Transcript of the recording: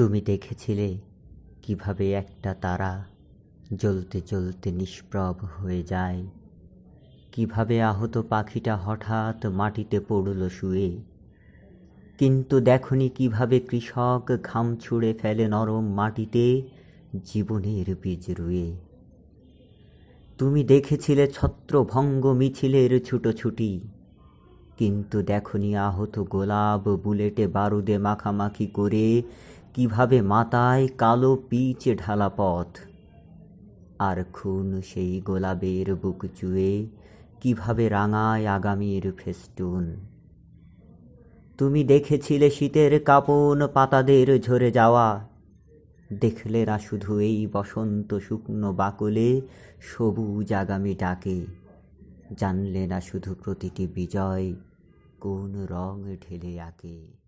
তুমি দেখেছিলে কিভাবে একটা তারা জ্বলতে জ্বলতে নিষ্প্রভ হয়ে যায় কিভাবে আহত পাখিটা হঠাৎ মাটিতে পড়ল শুয়ে কিন্তু দেখনি কিভাবে কৃষক ঘাম ছুঁড়ে ফেলে নরম মাটিতে জীবনের বীজ রুয়ে তুমি দেখেছিলে ছত্রভঙ্গ মিছিলের ছুটোছুটি কিন্তু দেখনি আহত গোলাপ বুলেটে বারুদে মাখামাখি করে কিভাবে মাতায় কালো পিচ ঢালা পথ আর খুন সেই গোলাপের বুক চুয়ে কিভাবে রাঙায় আগামীর ফেস্টুন তুমি দেখেছিলে শীতের কাপন পাতাদের ঝরে যাওয়া দেখলে না শুধু এই বসন্ত শুকনো বাকলে সবুজ আগামী ডাকে জানলে না শুধু প্রতিটি বিজয় কোন রং ঢেলে আঁকে